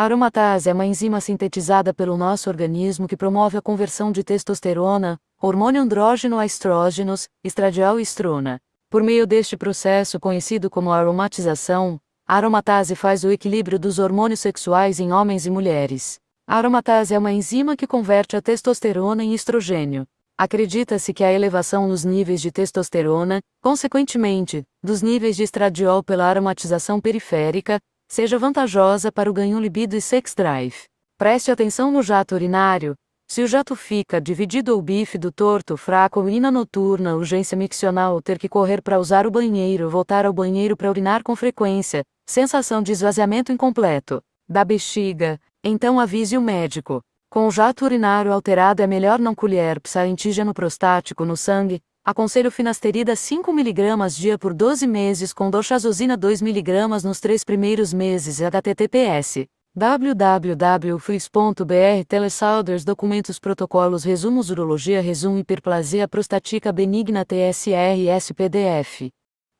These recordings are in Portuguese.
A aromatase é uma enzima sintetizada pelo nosso organismo que promove a conversão de testosterona, hormônio andrógeno a estrógenos, estradiol e estrona. Por meio deste processo conhecido como aromatização, a aromatase faz o equilíbrio dos hormônios sexuais em homens e mulheres. A aromatase é uma enzima que converte a testosterona em estrogênio. Acredita-se que a elevação nos níveis de testosterona, consequentemente, dos níveis de estradiol pela aromatização periférica, seja vantajosa para o ganho libido e sex drive. Preste atenção no jato urinário. Se o jato fica dividido ou bífido, torto, fraco ou urina noturna, urgência miccional, ter que correr para usar o banheiro, voltar ao banheiro para urinar com frequência, sensação de esvaziamento incompleto da bexiga, então avise o médico. Com o jato urinário alterado é melhor não colher psarentígeno prostático no sangue, Aconselho finasterida 5mg dia por 12 meses com doxazosina 2mg nos três primeiros meses https www.fris.br Telesalders Documentos Protocolos Resumos Urologia Resumo Hiperplasia Prostática Benigna TSRS PDF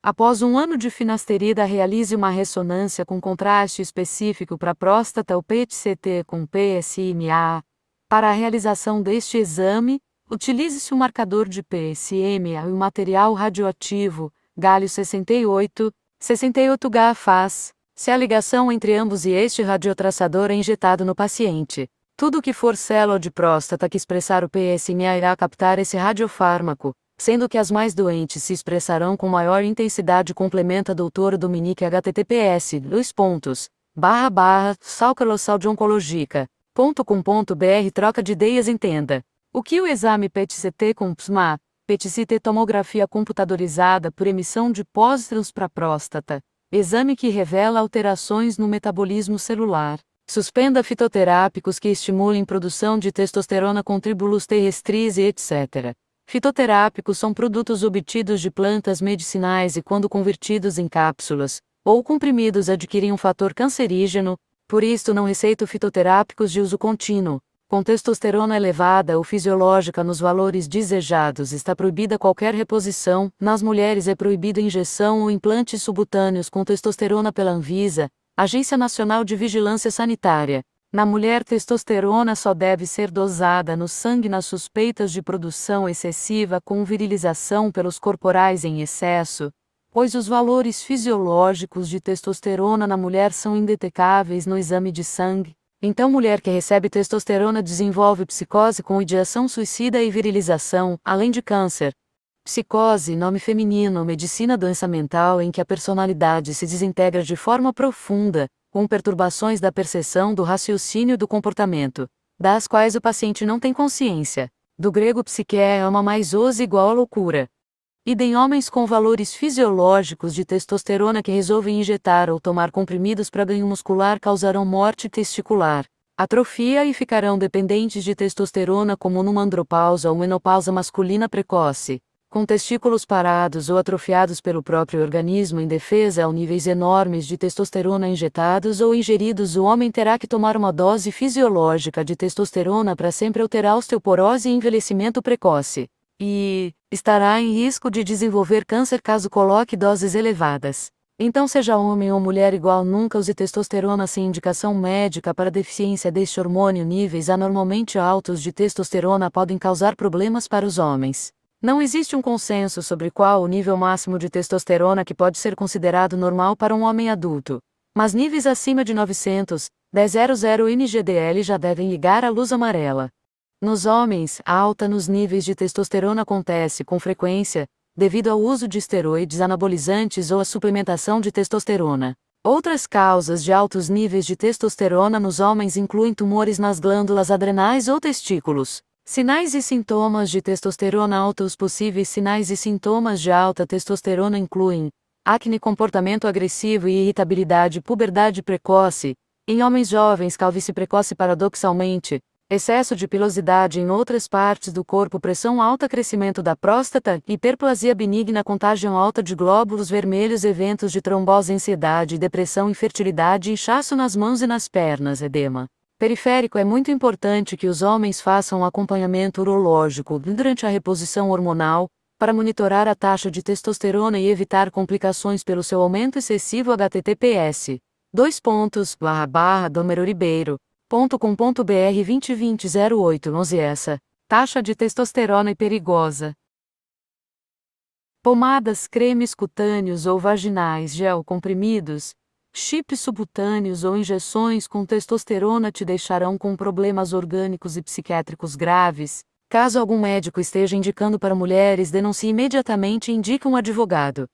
Após um ano de finasterida, realize uma ressonância com contraste específico para próstata ou PET-CT com PSMA. Para a realização deste exame, Utilize-se o um marcador de PSMA e o material radioativo, galho 68, 68 gafas faz, se a ligação entre ambos e este radiotraçador é injetado no paciente. Tudo que for célula de próstata que expressar o PSMA irá captar esse radiofármaco, sendo que as mais doentes se expressarão com maior intensidade complementa doutor Dominique https, dois pontos, barra barra, de oncologica, ponto com ponto br troca de ideias entenda. O que o exame PET-CT com PSMA, PET-CT tomografia computadorizada por emissão de pós-trans para próstata, exame que revela alterações no metabolismo celular. Suspenda fitoterápicos que estimulem produção de testosterona com tribulus terrestris e etc. Fitoterápicos são produtos obtidos de plantas medicinais e quando convertidos em cápsulas ou comprimidos adquirem um fator cancerígeno, por isso não receito fitoterápicos de uso contínuo, com testosterona elevada ou fisiológica nos valores desejados está proibida qualquer reposição, nas mulheres é proibida injeção ou implantes subcutâneos com testosterona pela Anvisa, Agência Nacional de Vigilância Sanitária. Na mulher, testosterona só deve ser dosada no sangue nas suspeitas de produção excessiva com virilização pelos corporais em excesso, pois os valores fisiológicos de testosterona na mulher são indetecáveis no exame de sangue então, mulher que recebe testosterona desenvolve psicose com ideação suicida e virilização, além de câncer. Psicose, nome feminino, medicina doença mental em que a personalidade se desintegra de forma profunda, com perturbações da percepção do raciocínio e do comportamento, das quais o paciente não tem consciência. Do grego psique é uma mais ose igual a loucura e em homens com valores fisiológicos de testosterona que resolvem injetar ou tomar comprimidos para ganho muscular causarão morte testicular, atrofia e ficarão dependentes de testosterona como numa andropausa ou menopausa masculina precoce, com testículos parados ou atrofiados pelo próprio organismo em defesa a níveis enormes de testosterona injetados ou ingeridos o homem terá que tomar uma dose fisiológica de testosterona para sempre alterar osteoporose e envelhecimento precoce e estará em risco de desenvolver câncer caso coloque doses elevadas. Então, seja homem ou mulher igual, nunca use testosterona sem indicação médica para deficiência deste hormônio. Níveis anormalmente altos de testosterona podem causar problemas para os homens. Não existe um consenso sobre qual o nível máximo de testosterona que pode ser considerado normal para um homem adulto. Mas níveis acima de 900, 100 NGDL já devem ligar a luz amarela. Nos homens, a alta nos níveis de testosterona acontece com frequência, devido ao uso de esteroides anabolizantes ou à suplementação de testosterona. Outras causas de altos níveis de testosterona nos homens incluem tumores nas glândulas adrenais ou testículos. Sinais e sintomas de testosterona alta Os possíveis sinais e sintomas de alta testosterona incluem acne, comportamento agressivo e irritabilidade, puberdade precoce. Em homens jovens, calvície precoce paradoxalmente, excesso de pilosidade em outras partes do corpo, pressão alta, crescimento da próstata, hiperplasia benigna, contágio alta de glóbulos vermelhos, eventos de trombose, ansiedade, depressão, infertilidade, inchaço nas mãos e nas pernas, edema. Periférico é muito importante que os homens façam um acompanhamento urológico durante a reposição hormonal, para monitorar a taxa de testosterona e evitar complicações pelo seu aumento excessivo HTTPS. 2 pontos, barra barra, Domero Ribeiro, .com.br 2020-0811 essa, taxa de testosterona e é perigosa. Pomadas, cremes cutâneos ou vaginais, gel comprimidos, chips subcutâneos ou injeções com testosterona te deixarão com problemas orgânicos e psiquiátricos graves. Caso algum médico esteja indicando para mulheres, denuncie imediatamente e indique um advogado.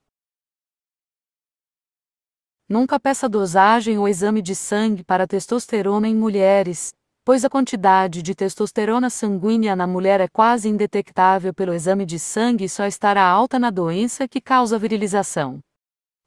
Nunca peça dosagem ou exame de sangue para testosterona em mulheres, pois a quantidade de testosterona sanguínea na mulher é quase indetectável pelo exame de sangue e só estará alta na doença que causa virilização.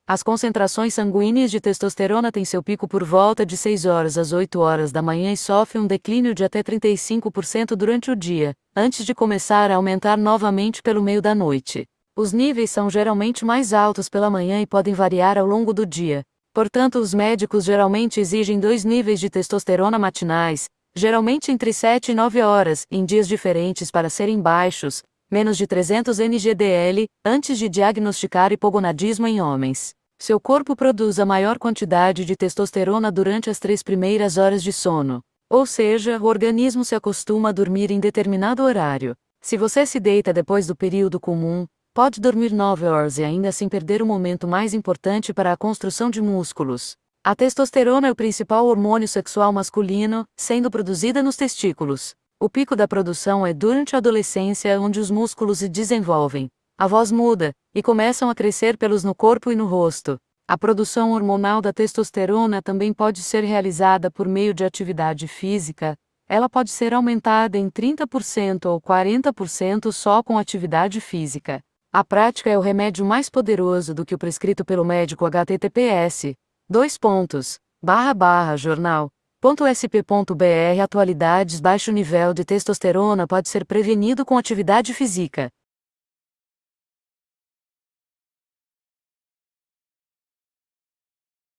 As concentrações sanguíneas de testosterona têm seu pico por volta de 6 horas às 8 horas da manhã e sofre um declínio de até 35% durante o dia, antes de começar a aumentar novamente pelo meio da noite. Os níveis são geralmente mais altos pela manhã e podem variar ao longo do dia. Portanto, os médicos geralmente exigem dois níveis de testosterona matinais, geralmente entre 7 e 9 horas, em dias diferentes para serem baixos, menos de 300 ng/dl, antes de diagnosticar hipogonadismo em homens. Seu corpo produz a maior quantidade de testosterona durante as três primeiras horas de sono. Ou seja, o organismo se acostuma a dormir em determinado horário. Se você se deita depois do período comum, Pode dormir 9 horas e ainda assim perder o momento mais importante para a construção de músculos. A testosterona é o principal hormônio sexual masculino, sendo produzida nos testículos. O pico da produção é durante a adolescência, onde os músculos se desenvolvem. A voz muda, e começam a crescer pelos no corpo e no rosto. A produção hormonal da testosterona também pode ser realizada por meio de atividade física. Ela pode ser aumentada em 30% ou 40% só com atividade física. A prática é o remédio mais poderoso do que o prescrito pelo médico https dois pontos, barra barra jornal, sp.br Atualidades Baixo nível de testosterona pode ser prevenido com atividade física.